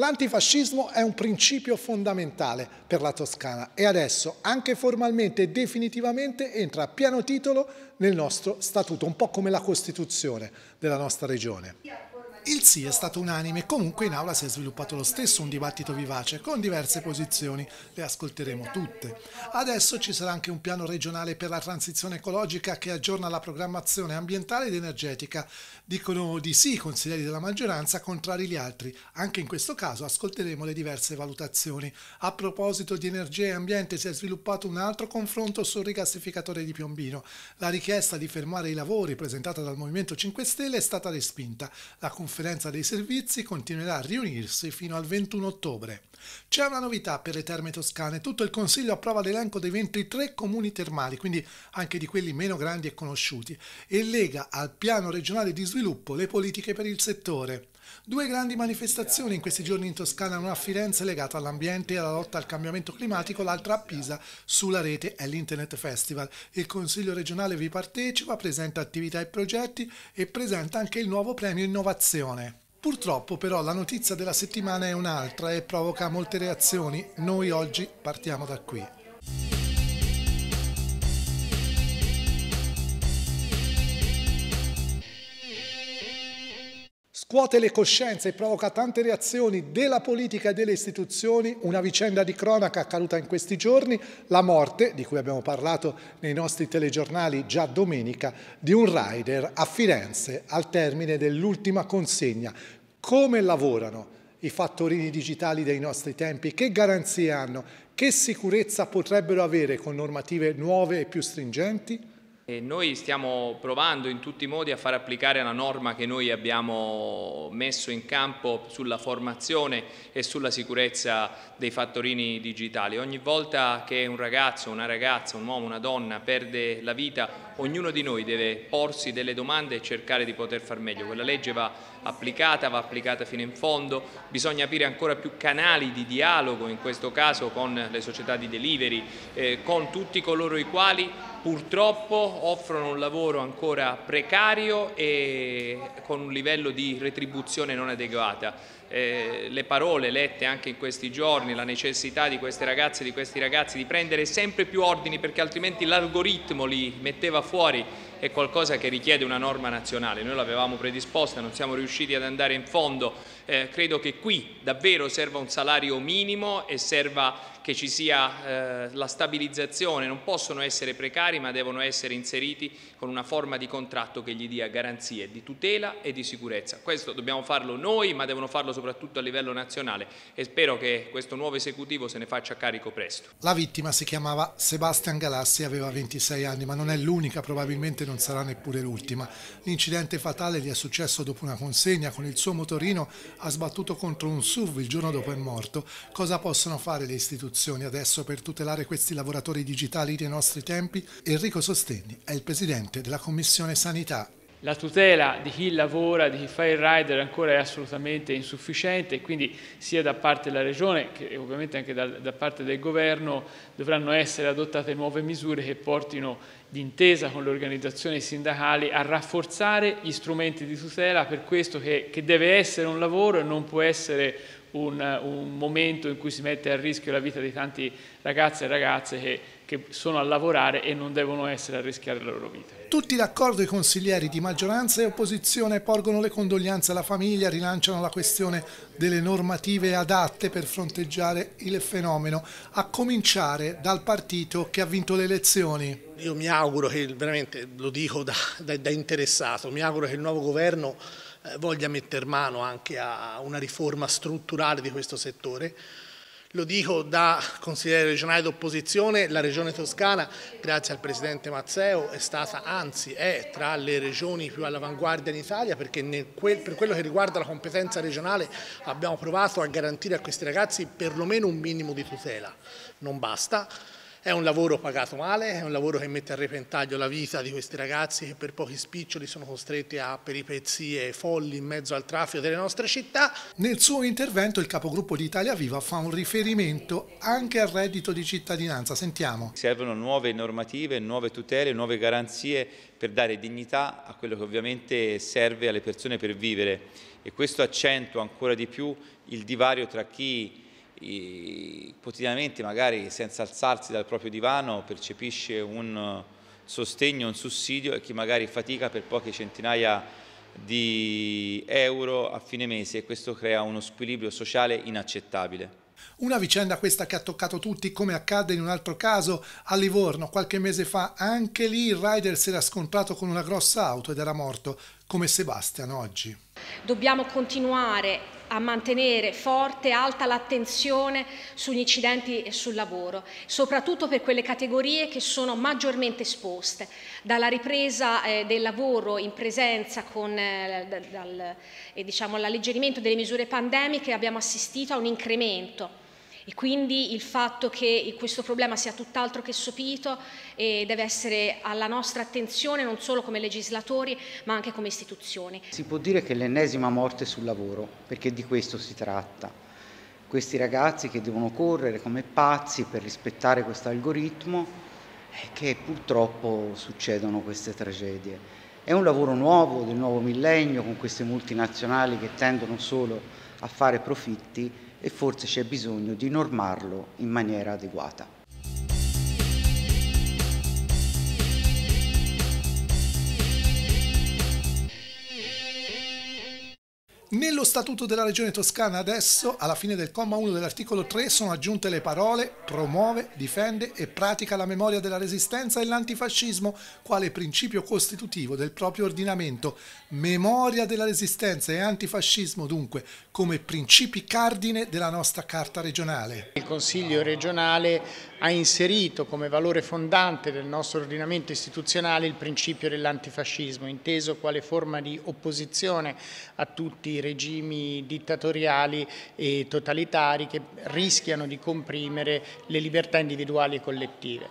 L'antifascismo è un principio fondamentale per la Toscana e adesso anche formalmente e definitivamente entra a pieno titolo nel nostro statuto, un po' come la Costituzione della nostra regione. Il sì è stato unanime comunque in aula si è sviluppato lo stesso un dibattito vivace con diverse posizioni, le ascolteremo tutte. Adesso ci sarà anche un piano regionale per la transizione ecologica che aggiorna la programmazione ambientale ed energetica. Dicono di sì i consiglieri della maggioranza, contrari gli altri. Anche in questo caso ascolteremo le diverse valutazioni. A proposito di energia e ambiente si è sviluppato un altro confronto sul rigassificatore di Piombino. La richiesta di fermare i lavori presentata dal Movimento 5 Stelle è stata respinta. La conferenza dei servizi continuerà a riunirsi fino al 21 ottobre. C'è una novità per le terme toscane, tutto il Consiglio approva l'elenco dei 23 comuni termali, quindi anche di quelli meno grandi e conosciuti, e lega al piano regionale di sviluppo le politiche per il settore. Due grandi manifestazioni in questi giorni in Toscana, una a Firenze legata all'ambiente e alla lotta al cambiamento climatico, l'altra a Pisa sulla rete è l'Internet Festival. Il Consiglio regionale vi partecipa, presenta attività e progetti e presenta anche il nuovo premio Innovazione. Purtroppo però la notizia della settimana è un'altra e provoca molte reazioni. Noi oggi partiamo da qui. scuote le coscienze e provoca tante reazioni della politica e delle istituzioni, una vicenda di cronaca accaduta in questi giorni, la morte, di cui abbiamo parlato nei nostri telegiornali già domenica, di un rider a Firenze al termine dell'ultima consegna. Come lavorano? i fattorini digitali dei nostri tempi, che garanzie hanno, che sicurezza potrebbero avere con normative nuove e più stringenti? E noi stiamo provando in tutti i modi a far applicare la norma che noi abbiamo messo in campo sulla formazione e sulla sicurezza dei fattorini digitali. Ogni volta che un ragazzo, una ragazza, un uomo, una donna perde la vita, ognuno di noi deve porsi delle domande e cercare di poter far meglio. Quella legge va applicata, va applicata fino in fondo, bisogna aprire ancora più canali di dialogo, in questo caso con le società di delivery, eh, con tutti coloro i quali purtroppo offrono un lavoro ancora precario e con un livello di retribuzione non adeguata. Eh, le parole lette anche in questi giorni, la necessità di queste ragazze e di questi ragazzi di prendere sempre più ordini perché altrimenti l'algoritmo li metteva fuori è qualcosa che richiede una norma nazionale. Noi l'avevamo predisposta, non siamo riusciti ad andare in fondo eh, credo che qui davvero serva un salario minimo e serva che ci sia eh, la stabilizzazione, non possono essere precari ma devono essere inseriti con una forma di contratto che gli dia garanzie di tutela e di sicurezza. Questo dobbiamo farlo noi ma devono farlo soprattutto a livello nazionale e spero che questo nuovo esecutivo se ne faccia carico presto. La vittima si chiamava Sebastian Galassi, aveva 26 anni ma non è l'unica, probabilmente non sarà neppure l'ultima. L'incidente fatale gli è successo dopo una consegna con il suo motorino ha sbattuto contro un SUV il giorno dopo è morto, cosa possono fare le istituzioni adesso per tutelare questi lavoratori digitali dei nostri tempi? Enrico Sostegni è il presidente della Commissione Sanità la tutela di chi lavora, di chi fa il rider ancora è assolutamente insufficiente e quindi sia da parte della Regione che ovviamente anche da, da, parte del Governo dovranno essere adottate nuove misure che portino d'intesa con le organizzazioni sindacali a rafforzare gli strumenti di tutela per questo che, che deve essere un lavoro e non può essere un, un momento in cui si mette a rischio la vita di tanti ragazzi e ragazze che che sono a lavorare e non devono essere a rischiare la loro vita. Tutti d'accordo i consiglieri di maggioranza e opposizione porgono le condoglianze alla famiglia, rilanciano la questione delle normative adatte per fronteggiare il fenomeno, a cominciare dal partito che ha vinto le elezioni. Io mi auguro che, veramente lo dico da, da, da interessato, mi auguro che il nuovo governo eh, voglia mettere mano anche a una riforma strutturale di questo settore lo dico da consigliere regionale d'opposizione, la regione toscana, grazie al presidente Mazzeo, è stata, anzi è tra le regioni più all'avanguardia in Italia perché quel, per quello che riguarda la competenza regionale abbiamo provato a garantire a questi ragazzi perlomeno un minimo di tutela. Non basta, è un lavoro pagato male, è un lavoro che mette a repentaglio la vita di questi ragazzi che per pochi spiccioli sono costretti a peripezie folli in mezzo al traffico delle nostre città. Nel suo intervento il capogruppo di Italia Viva fa un riferimento anche al reddito di cittadinanza. Sentiamo. Servono nuove normative, nuove tutele, nuove garanzie per dare dignità a quello che ovviamente serve alle persone per vivere e questo accentua ancora di più il divario tra chi quotidianamente magari senza alzarsi dal proprio divano percepisce un sostegno, un sussidio e chi magari fatica per poche centinaia di euro a fine mese e questo crea uno squilibrio sociale inaccettabile. Una vicenda questa che ha toccato tutti come accadde in un altro caso a Livorno qualche mese fa. Anche lì il rider si era scontrato con una grossa auto ed era morto, come Sebastian oggi. Dobbiamo continuare a mantenere forte, e alta l'attenzione sugli incidenti e sul lavoro, soprattutto per quelle categorie che sono maggiormente esposte, dalla ripresa eh, del lavoro in presenza con eh, dal, eh, diciamo, l'alleggerimento delle misure pandemiche abbiamo assistito a un incremento e quindi il fatto che questo problema sia tutt'altro che sopito e deve essere alla nostra attenzione non solo come legislatori ma anche come istituzioni. Si può dire che è l'ennesima morte sul lavoro, perché di questo si tratta. Questi ragazzi che devono correre come pazzi per rispettare questo algoritmo e eh, che purtroppo succedono queste tragedie. È un lavoro nuovo, del nuovo millennio, con queste multinazionali che tendono solo a fare profitti e forse c'è bisogno di normarlo in maniera adeguata. Nello Statuto della Regione Toscana adesso, alla fine del comma 1 dell'articolo 3, sono aggiunte le parole promuove, difende e pratica la memoria della resistenza e l'antifascismo quale principio costitutivo del proprio ordinamento. Memoria della resistenza e antifascismo dunque come principi cardine della nostra Carta regionale. Il Consiglio regionale ha inserito come valore fondante del nostro ordinamento istituzionale il principio dell'antifascismo, inteso quale forma di opposizione a tutti i regimi dittatoriali e totalitari che rischiano di comprimere le libertà individuali e collettive.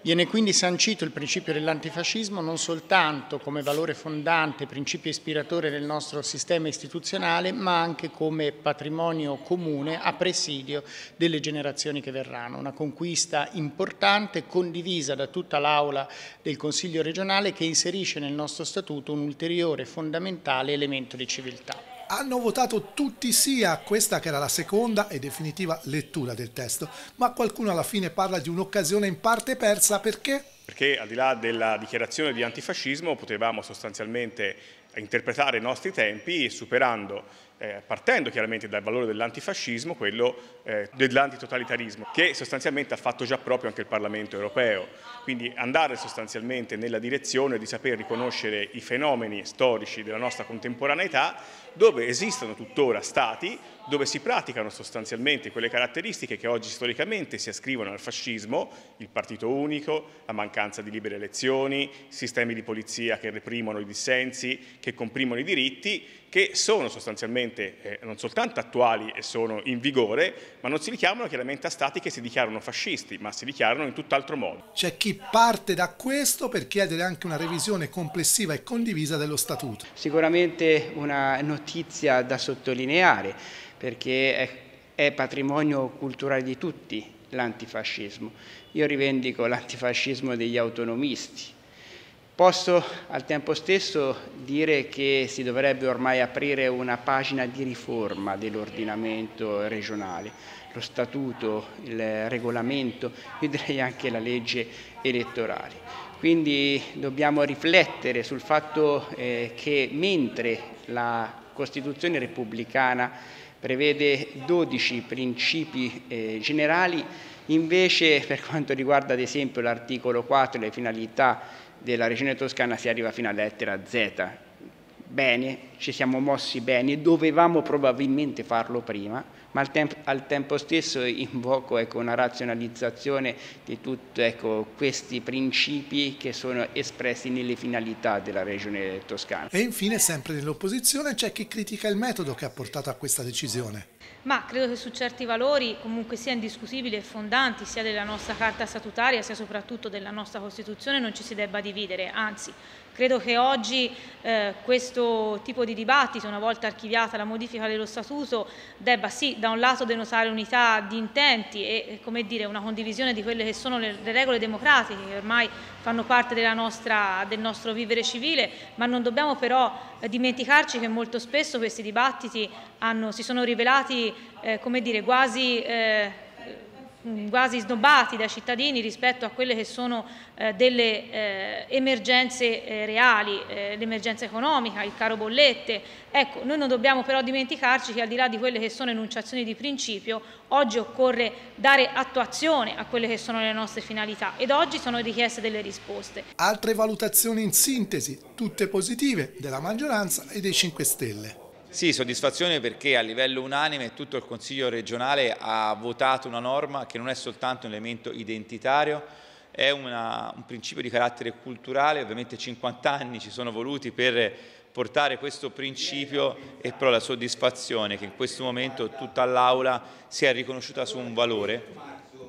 Viene quindi sancito il principio dell'antifascismo non soltanto come valore fondante, principio ispiratore del nostro sistema istituzionale, ma anche come patrimonio comune a presidio delle generazioni che verranno. Una conquista importante, condivisa da tutta l'Aula del Consiglio regionale, che inserisce nel nostro statuto un ulteriore fondamentale elemento di civiltà hanno votato tutti sì a questa che era la seconda e definitiva lettura del testo, ma qualcuno alla fine parla di un'occasione in parte persa perché? Perché al di là della dichiarazione di antifascismo potevamo sostanzialmente interpretare i nostri tempi superando eh, partendo chiaramente dal valore dell'antifascismo, quello eh, dell'antitotalitarismo, che sostanzialmente ha fatto già proprio anche il Parlamento europeo. Quindi andare sostanzialmente nella direzione di saper riconoscere i fenomeni storici della nostra contemporaneità dove esistono tuttora stati dove si praticano sostanzialmente quelle caratteristiche che oggi storicamente si ascrivono al fascismo, il partito unico, la mancanza di libere elezioni, sistemi di polizia che reprimono i dissensi, che comprimono i diritti, che sono sostanzialmente eh, non soltanto attuali e sono in vigore, ma non si richiamano chiaramente a stati che si dichiarano fascisti, ma si dichiarano in tutt'altro modo. C'è chi parte da questo per chiedere anche una revisione complessiva e condivisa dello statuto. Sicuramente una notizia notizia da sottolineare perché è, è patrimonio culturale di tutti l'antifascismo. Io rivendico l'antifascismo degli autonomisti. Posso al tempo stesso dire che si dovrebbe ormai aprire una pagina di riforma dell'ordinamento regionale, lo statuto, il regolamento, io direi anche la legge elettorale. Quindi dobbiamo riflettere sul fatto eh, che mentre la Costituzione repubblicana prevede 12 principi eh, generali, invece per quanto riguarda ad esempio l'articolo 4 e le finalità della Regione Toscana si arriva fino alla lettera Z bene, ci siamo mossi bene, dovevamo probabilmente farlo prima, ma al, temp al tempo stesso invoco ecco, una razionalizzazione di tutti ecco, questi principi che sono espressi nelle finalità della regione toscana. E infine sempre nell'opposizione c'è chi critica il metodo che ha portato a questa decisione. Ma credo che su certi valori comunque sia indiscutibili e fondanti sia della nostra carta statutaria sia soprattutto della nostra Costituzione non ci si debba dividere, anzi Credo che oggi eh, questo tipo di dibattito, una volta archiviata la modifica dello Statuto, debba sì da un lato denotare unità di intenti e dire, una condivisione di quelle che sono le, le regole democratiche che ormai fanno parte nostra, del nostro vivere civile, ma non dobbiamo però eh, dimenticarci che molto spesso questi dibattiti hanno, si sono rivelati eh, dire, quasi eh, Mm, quasi snobbati dai cittadini rispetto a quelle che sono eh, delle eh, emergenze eh, reali, eh, l'emergenza economica, il caro bollette. Ecco, noi non dobbiamo però dimenticarci che al di là di quelle che sono enunciazioni di principio, oggi occorre dare attuazione a quelle che sono le nostre finalità ed oggi sono richieste delle risposte. Altre valutazioni in sintesi, tutte positive, della maggioranza e dei 5 Stelle. Sì, soddisfazione perché a livello unanime tutto il Consiglio regionale ha votato una norma che non è soltanto un elemento identitario, è una, un principio di carattere culturale, ovviamente 50 anni ci sono voluti per portare questo principio e però la soddisfazione che in questo momento tutta l'Aula sia riconosciuta su un valore,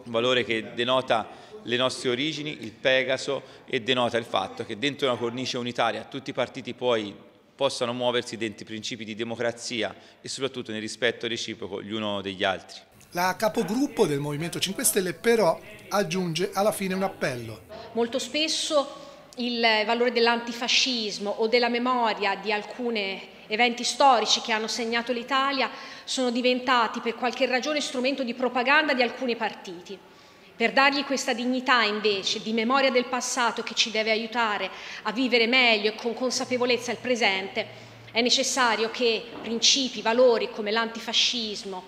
un valore che denota le nostre origini, il Pegaso e denota il fatto che dentro una cornice unitaria tutti i partiti poi possano muoversi dentro i principi di democrazia e soprattutto nel rispetto reciproco gli uno degli altri. La capogruppo del Movimento 5 Stelle però aggiunge alla fine un appello. Molto spesso il valore dell'antifascismo o della memoria di alcuni eventi storici che hanno segnato l'Italia sono diventati per qualche ragione strumento di propaganda di alcuni partiti. Per dargli questa dignità invece di memoria del passato che ci deve aiutare a vivere meglio e con consapevolezza il presente, è necessario che principi, valori come l'antifascismo,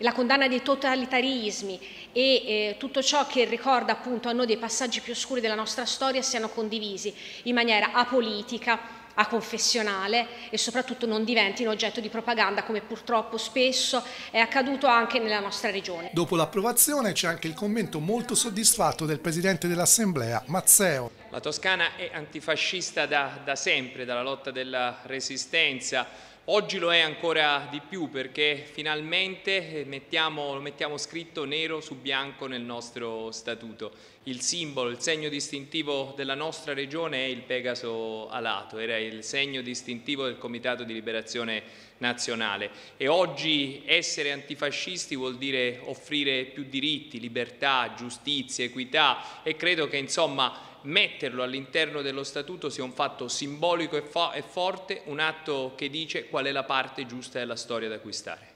la condanna dei totalitarismi e eh, tutto ciò che ricorda appunto a noi dei passaggi più oscuri della nostra storia siano condivisi in maniera apolitica a confessionale e soprattutto non diventino oggetto di propaganda come purtroppo spesso è accaduto anche nella nostra regione. Dopo l'approvazione c'è anche il commento molto soddisfatto del Presidente dell'Assemblea, Mazzeo. La Toscana è antifascista da, da sempre, dalla lotta della resistenza, Oggi lo è ancora di più perché finalmente eh, mettiamo, lo mettiamo scritto nero su bianco nel nostro statuto. Il simbolo, il segno distintivo della nostra regione è il Pegaso alato, era il segno distintivo del Comitato di Liberazione nazionale e oggi essere antifascisti vuol dire offrire più diritti, libertà, giustizia, equità e credo che insomma metterlo all'interno dello statuto sia un fatto simbolico e, fo e forte, un atto che dice qual è la parte giusta della storia da acquistare.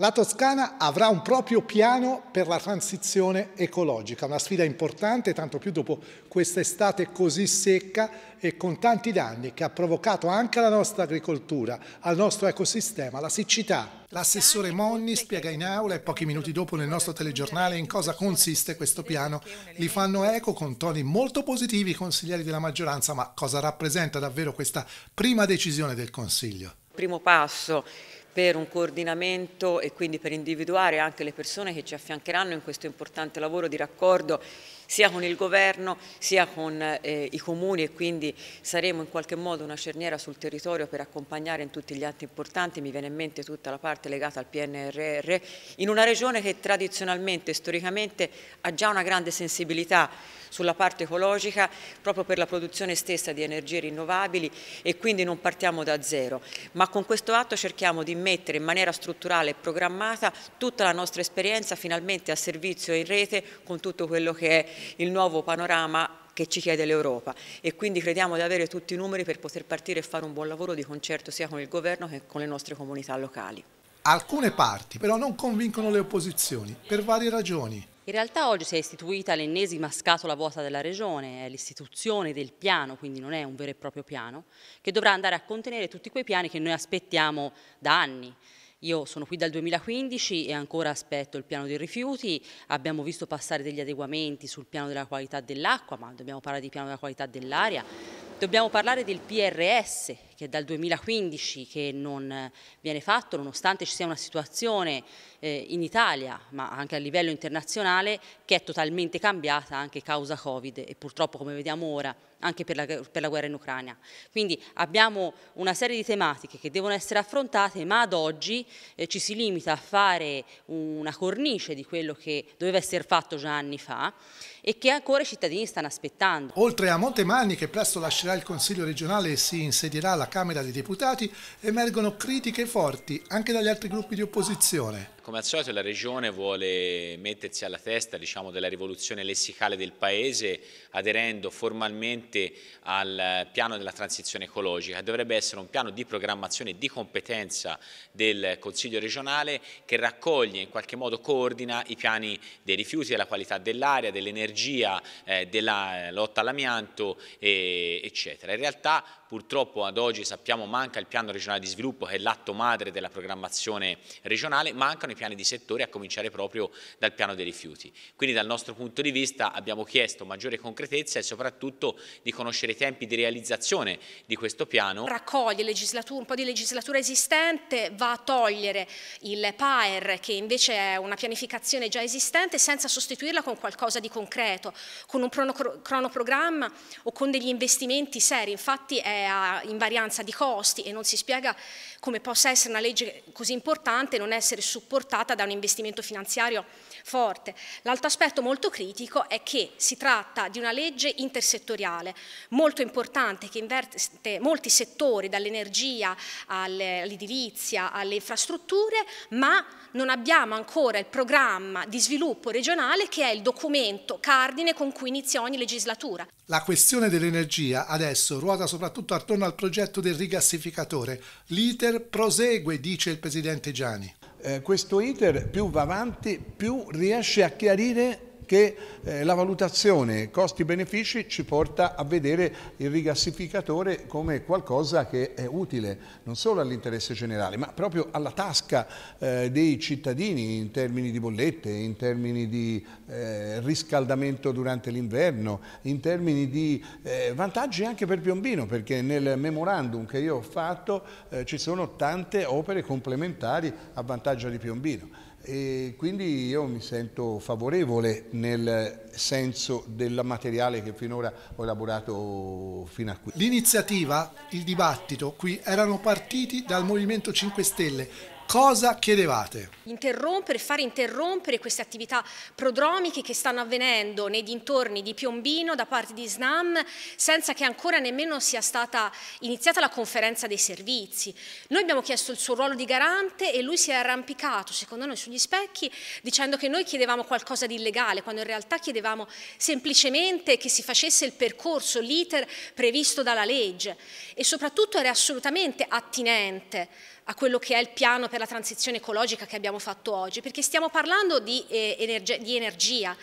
La Toscana avrà un proprio piano per la transizione ecologica, una sfida importante, tanto più dopo questa estate così secca e con tanti danni che ha provocato anche alla nostra agricoltura, al nostro ecosistema, la siccità. L'assessore Monni spiega in aula e pochi minuti dopo nel nostro telegiornale in cosa consiste questo piano. Li fanno eco con toni molto positivi i consiglieri della maggioranza, ma cosa rappresenta davvero questa prima decisione del Consiglio? Primo passo per un coordinamento e quindi per individuare anche le persone che ci affiancheranno in questo importante lavoro di raccordo sia con il governo sia con eh, i comuni e quindi saremo in qualche modo una cerniera sul territorio per accompagnare in tutti gli atti importanti, mi viene in mente tutta la parte legata al PNRR, in una regione che tradizionalmente, storicamente ha già una grande sensibilità sulla parte ecologica proprio per la produzione stessa di energie rinnovabili e quindi non partiamo da zero, ma con questo atto cerchiamo di mettere in maniera strutturale e programmata tutta la nostra esperienza finalmente a servizio e in rete con tutto quello che è il nuovo panorama che ci chiede l'Europa e quindi crediamo di avere tutti i numeri per poter partire e fare un buon lavoro di concerto sia con il governo che con le nostre comunità locali. Alcune parti però non convincono le opposizioni per varie ragioni. In realtà oggi si è istituita l'ennesima scatola vuota della Regione, è l'istituzione del piano, quindi non è un vero e proprio piano, che dovrà andare a contenere tutti quei piani che noi aspettiamo da anni. Io sono qui dal 2015 e ancora aspetto il piano dei rifiuti, abbiamo visto passare degli adeguamenti sul piano della qualità dell'acqua, ma dobbiamo parlare di piano della qualità dell'aria, dobbiamo parlare del PRS che è dal 2015 che non eh, viene fatto, nonostante ci sia una situazione eh, in Italia, ma anche a livello internazionale, che è totalmente cambiata anche causa Covid e purtroppo come vediamo ora anche per la, per la guerra in Ucraina. Quindi abbiamo una serie di tematiche che devono essere affrontate, ma ad oggi eh, ci si limita a fare una cornice di quello che doveva essere fatto già anni fa e che ancora i cittadini stanno aspettando. Oltre a Montemagni, che presto lascerà il Consiglio regionale e si insedierà la Camera dei Deputati emergono critiche forti anche dagli altri gruppi di opposizione. Come al solito la Regione vuole mettersi alla testa diciamo, della rivoluzione lessicale del Paese aderendo formalmente al piano della transizione ecologica. Dovrebbe essere un piano di programmazione di competenza del Consiglio regionale che raccoglie, in qualche modo coordina i piani dei rifiuti, della qualità dell'aria, dell'energia, eh, della eh, lotta all'amianto, eccetera. In realtà purtroppo ad oggi sappiamo manca il piano regionale di sviluppo che è l'atto madre della programmazione regionale, mancano con i piani di settore, a cominciare proprio dal piano dei rifiuti. Quindi dal nostro punto di vista abbiamo chiesto maggiore concretezza e soprattutto di conoscere i tempi di realizzazione di questo piano. Raccoglie un po' di legislatura esistente, va a togliere il PAER che invece è una pianificazione già esistente senza sostituirla con qualcosa di concreto, con un cronoprogramma o con degli investimenti seri, infatti è a invarianza di costi e non si spiega come possa essere una legge così importante non essere supportata da un investimento finanziario forte. L'altro aspetto molto critico è che si tratta di una legge intersettoriale molto importante che investe molti settori, dall'energia all'edilizia alle infrastrutture, ma non abbiamo ancora il programma di sviluppo regionale che è il documento cardine con cui inizia ogni legislatura. La questione dell'energia adesso ruota soprattutto attorno al progetto del rigassificatore. L'iter l'iter prosegue, dice il presidente Gianni. Eh, questo iter più va avanti, più riesce a chiarire perché eh, la valutazione costi-benefici ci porta a vedere il rigassificatore come qualcosa che è utile non solo all'interesse generale ma proprio alla tasca eh, dei cittadini in termini di bollette, in termini di eh, riscaldamento durante l'inverno, in termini di eh, vantaggi anche per Piombino perché nel memorandum che io ho fatto eh, ci sono tante opere complementari a vantaggio di Piombino. E quindi io mi sento favorevole nel senso del materiale che finora ho elaborato fino a qui. L'iniziativa, il dibattito qui erano partiti dal Movimento 5 Stelle cosa chiedevate? Interrompere, far interrompere queste attività prodromiche che stanno avvenendo nei dintorni di Piombino da parte di SNAM senza che ancora nemmeno sia stata iniziata la conferenza dei servizi. Noi abbiamo chiesto il suo ruolo di garante e lui si è arrampicato, secondo noi, sugli specchi dicendo che noi chiedevamo qualcosa di illegale, quando in realtà chiedevamo semplicemente che si facesse il percorso, l'iter previsto dalla legge e soprattutto era assolutamente attinente a quello che è il piano per la transizione ecologica che abbiamo fatto oggi, perché stiamo parlando di, eh, energia, di energia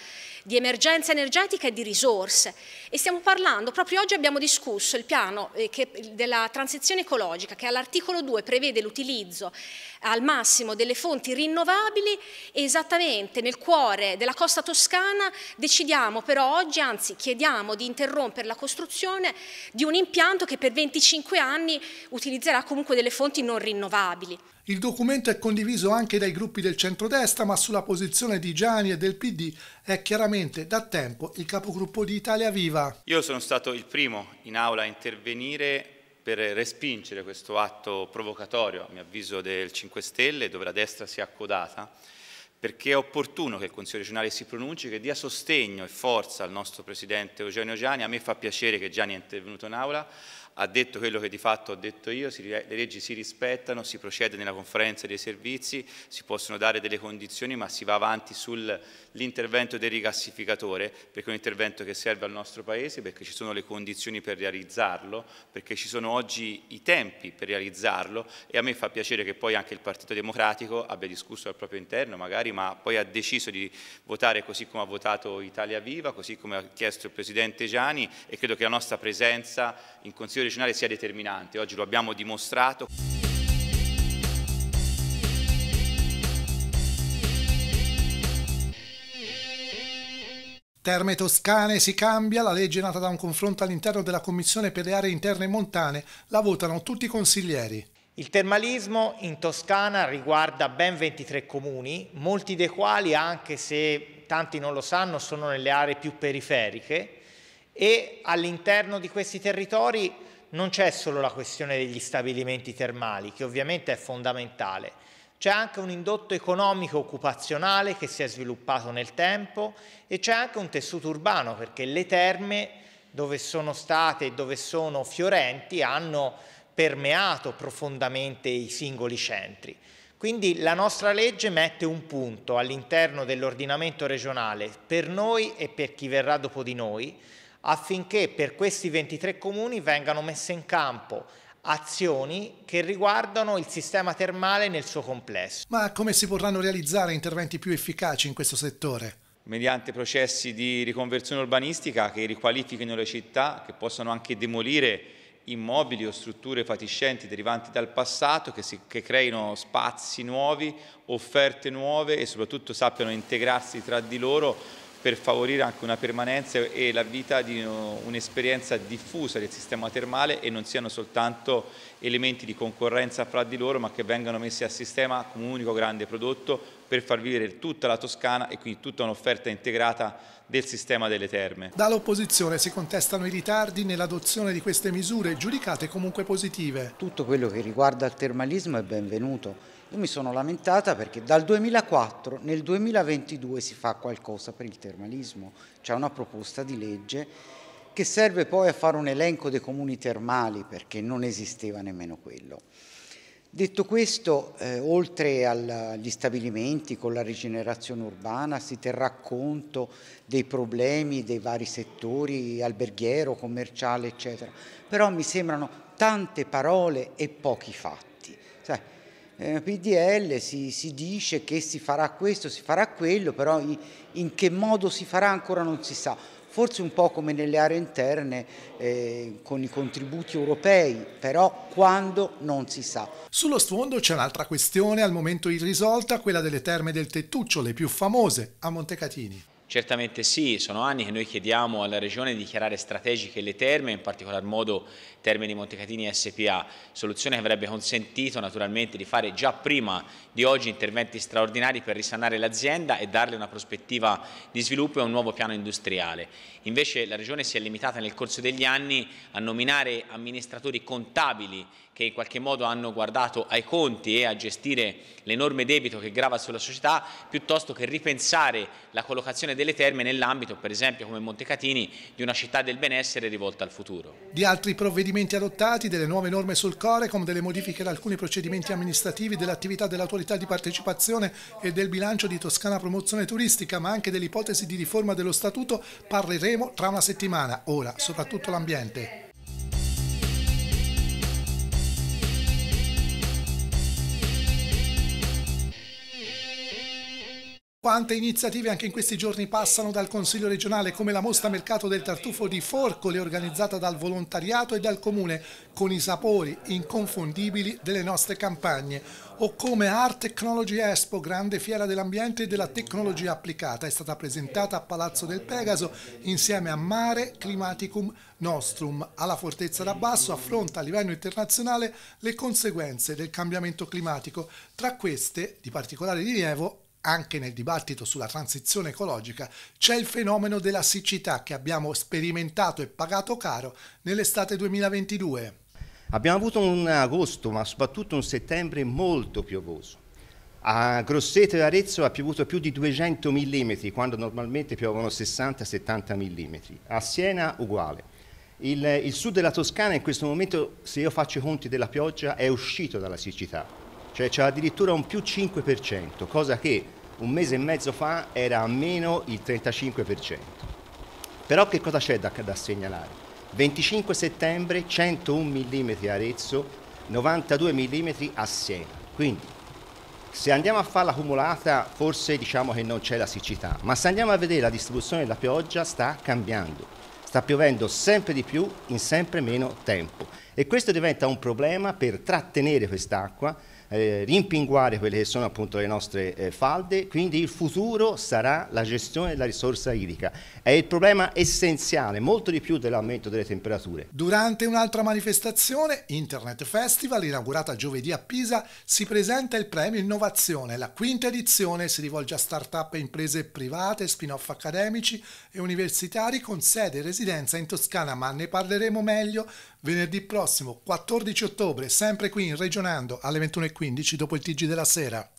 di emergenza energetica e di risorse e stiamo parlando, proprio oggi abbiamo discusso il piano eh, che, della transizione ecologica che all'articolo 2 prevede l'utilizzo eh, al massimo delle fonti rinnovabili e esattamente nel cuore della costa toscana decidiamo però oggi, anzi chiediamo di interrompere la costruzione di un impianto che per 25 anni utilizzerà comunque delle fonti non rinnovabili. Il documento è condiviso anche dai gruppi del centrodestra, ma sulla posizione di Gianni e del PD è chiaramente da tempo il capogruppo di Italia Viva. Io sono stato il primo in aula a intervenire per respingere questo atto provocatorio, a mio avviso, del 5 Stelle, dove la destra si è accodata, perché è opportuno che il Consiglio regionale si pronunci, che dia sostegno e forza al nostro Presidente Eugenio Gianni. A me fa piacere che Gianni è intervenuto in aula, ha detto quello che di fatto ho detto io, le leggi si rispettano, si procede nella conferenza dei servizi, si possono dare delle condizioni ma si va avanti sull'intervento del rigassificatore perché è un intervento che serve al nostro Paese, perché ci sono le condizioni per realizzarlo, perché ci sono oggi i tempi per realizzarlo e a me fa piacere che poi anche il Partito Democratico abbia discusso al proprio interno magari ma poi ha deciso di votare così come ha votato Italia Viva, così come ha chiesto il Presidente Gianni e credo che la nostra presenza in Consiglio regionale sia determinante, oggi lo abbiamo dimostrato. Terme Toscane si cambia, la legge è nata da un confronto all'interno della Commissione per le aree interne e montane, la votano tutti i consiglieri. Il termalismo in Toscana riguarda ben 23 comuni, molti dei quali, anche se tanti non lo sanno, sono nelle aree più periferiche e all'interno di questi territori non c'è solo la questione degli stabilimenti termali, che ovviamente è fondamentale, c'è anche un indotto economico occupazionale che si è sviluppato nel tempo e c'è anche un tessuto urbano, perché le terme dove sono state e dove sono fiorenti hanno permeato profondamente i singoli centri. Quindi la nostra legge mette un punto all'interno dell'ordinamento regionale per noi e per chi verrà dopo di noi affinché per questi 23 comuni vengano messe in campo azioni che riguardano il sistema termale nel suo complesso. Ma come si vorranno realizzare interventi più efficaci in questo settore? mediante processi di riconversione urbanistica che riqualifichino le città, che possano anche demolire immobili o strutture fatiscenti derivanti dal passato, che, si, che creino spazi nuovi, offerte nuove e soprattutto sappiano integrarsi tra di loro per favorire anche una permanenza e la vita di un'esperienza diffusa del sistema termale e non siano soltanto elementi di concorrenza fra di loro ma che vengano messi a sistema come un unico grande prodotto per far vivere tutta la Toscana e quindi tutta un'offerta integrata del sistema delle terme. Dall'opposizione si contestano i ritardi nell'adozione di queste misure giudicate comunque positive. Tutto quello che riguarda il termalismo è benvenuto io mi sono lamentata perché dal 2004 nel 2022 si fa qualcosa per il termalismo, c'è una proposta di legge che serve poi a fare un elenco dei comuni termali perché non esisteva nemmeno quello. Detto questo, eh, oltre agli stabilimenti con la rigenerazione urbana si terrà conto dei problemi dei vari settori, alberghiero, commerciale, eccetera. Però mi sembrano tante parole e pochi fatti. Sai, eh, PDL si, si, dice che si farà questo, si farà quello, però in che modo si farà ancora non si sa. Forse un po' come nelle aree interne eh, con i contributi europei, però quando non si sa. Sullo sfondo c'è un'altra questione al momento irrisolta, quella delle terme del Tettuccio, le più famose a Montecatini. Certamente sì, sono anni che noi chiediamo alla Regione di dichiarare strategiche le terme, in particolar modo Terme di Montecatini SPA, soluzione che avrebbe consentito naturalmente di fare già prima di oggi interventi straordinari per risanare l'azienda e darle una prospettiva di sviluppo e un nuovo piano industriale. Invece la Regione si è limitata nel corso degli anni a nominare amministratori contabili che in qualche modo hanno guardato ai conti e a gestire l'enorme debito che grava sulla società, piuttosto che ripensare la collocazione delle terme nell'ambito, per esempio come Montecatini, di una città del benessere rivolta al futuro. Di altri provvedimenti adottati, delle nuove norme sul Corecom, delle modifiche ad alcuni procedimenti amministrativi, dell'attività dell'autorità di partecipazione e del bilancio di Toscana Promozione Turistica, ma anche dell'ipotesi di riforma dello statuto, parleremo tra una settimana. Ora, soprattutto l'ambiente. Quante iniziative anche in questi giorni passano dal Consiglio regionale come la mostra mercato del tartufo di Forcoli organizzata dal volontariato e dal comune con i sapori inconfondibili delle nostre campagne o come Art Technology Expo, grande fiera dell'ambiente e della tecnologia applicata, è stata presentata a Palazzo del Pegaso insieme a Mare Climaticum Nostrum. Alla Fortezza d'Abbasso affronta a livello internazionale le conseguenze del cambiamento climatico, tra queste di particolare rilievo anche nel dibattito sulla transizione ecologica, c'è il fenomeno della siccità che abbiamo sperimentato e pagato caro nell'estate 2022. Abbiamo avuto un agosto, ma soprattutto un settembre molto piovoso. A Grosseto e Arezzo ha piovuto più di 200 mm, quando normalmente piovono 60-70 mm. A Siena uguale. Il, il, sud della Toscana in questo momento, se io faccio i conti della pioggia, è uscito dalla siccità, cioè c'è addirittura un più 5%, cosa che un mese e mezzo fa era a meno il 35%. Però che cosa c'è da, da segnalare? 25 settembre 101 mm a Arezzo, 92 mm a Siena. Quindi se andiamo a fare la cumulata forse diciamo che non c'è la siccità, ma se andiamo a vedere la distribuzione della pioggia sta cambiando. Sta piovendo sempre di più in sempre meno tempo e questo diventa un problema per trattenere quest'acqua eh, rimpinguare quelle che sono appunto le nostre eh, falde, quindi il futuro sarà la gestione della risorsa idrica è il problema essenziale, molto di più dell'aumento delle temperature. Durante un'altra manifestazione, Internet Festival, inaugurata giovedì a Pisa, si presenta il premio Innovazione. La quinta edizione si rivolge a start-up e imprese private, spin-off accademici e universitari con sede e residenza in Toscana, ma ne parleremo meglio venerdì prossimo, 14 ottobre, sempre qui in Regionando alle 21.15 dopo il TG della sera.